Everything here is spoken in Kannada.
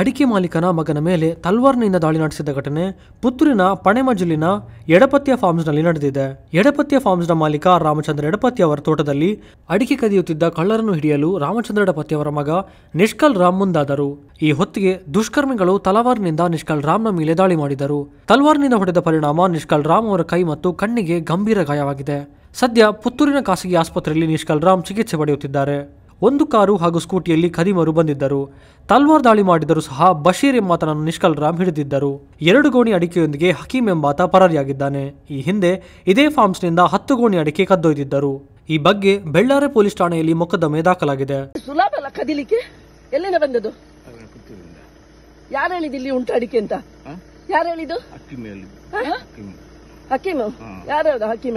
ಅಡಿಕೆ ಮಾಲೀಕನ ಮಗನ ಮೇಲೆ ತಲ್ವಾರ್ನಿಂದ ದಾಳಿ ನಡೆಸಿದ ಘಟನೆ ಪುತ್ತೂರಿನ ಪಣೆಮಜಲಿನ ಎಡಪತ್ಯ ಫಾರ್ಮ್ಸ್ನಲ್ಲಿ ನಡೆದಿದೆ ಎಡಪತ್ಯ ಫಾರ್ಮ್ಸ್ನ ಮಾಲೀಕ ರಾಮಚಂದ್ರ ಎಡಪತ್ತಿ ಅವರ ತೋಟದಲ್ಲಿ ಅಡಿಕೆ ಕದಿಯುತ್ತಿದ್ದ ಕಳ್ಳರನ್ನು ಹಿಡಿಯಲು ರಾಮಚಂದ್ರ ಎಡಪತ್ತಿ ಮಗ ನಿಷ್ಕಲ್ ರಾಮ್ ಮುಂದಾದರು ಈ ಹೊತ್ತಿಗೆ ದುಷ್ಕರ್ಮಿಗಳು ತಲವಾರ್ನಿಂದ ನಿಷ್ಕಲ್ ರಾಮ್ನ ಮೇಲೆ ದಾಳಿ ಮಾಡಿದರು ತಲ್ವಾರ್ನಿಂದ ಹೊಡೆದ ಪರಿಣಾಮ ನಿಷ್ಕಲ್ ರಾಮ್ ಅವರ ಕೈ ಮತ್ತು ಕಣ್ಣಿಗೆ ಗಂಭೀರ ಗಾಯವಾಗಿದೆ ಸದ್ಯ ಪುತ್ತೂರಿನ ಖಾಸಗಿ ಆಸ್ಪತ್ರೆಯಲ್ಲಿ ನಿಷ್ಕಲ್ ರಾಮ್ ಚಿಕಿತ್ಸೆ ಪಡೆಯುತ್ತಿದ್ದಾರೆ ಒಂದು ಕಾರು ಹಾಗೂ ಸ್ಕೂಟಿಯಲ್ಲಿ ಖದೀಮರು ಬಂದಿದ್ದರು ತಲ್ವಾರ್ ದಾಳಿ ಮಾಡಿದರೂ ಸಹ ಬಶೀರ್ ಎಂಬಾತನನ್ನು ನಿಷ್ಕಲ್ ರಾಮ್ ಹಿಡಿದಿದ್ದರು ಎರಡು ಗೋಣಿ ಅಡಿಕೆಯೊಂದಿಗೆ ಹಕೀಂ ಎಂಬಾತ ಪರಾರಿಯಾಗಿದ್ದಾನೆ ಈ ಹಿಂದೆ ಇದೇ ಫಾರ್ಮ್ಸ್ ನಿಂದ ಹತ್ತು ಗೋಣಿ ಅಡಿಕೆ ಕದ್ದೊಯ್ದಿದ್ದರು ಈ ಬಗ್ಗೆ ಬೆಳ್ಳಾರೆ ಪೊಲೀಸ್ ಠಾಣೆಯಲ್ಲಿ ಮೊಕದ್ದಮೆ ದಾಖಲಾಗಿದೆ ಇಲ್ಲಿ ಅಂತ ಹಕೀಮ್ ಯಾರು ಹಕೀಮ್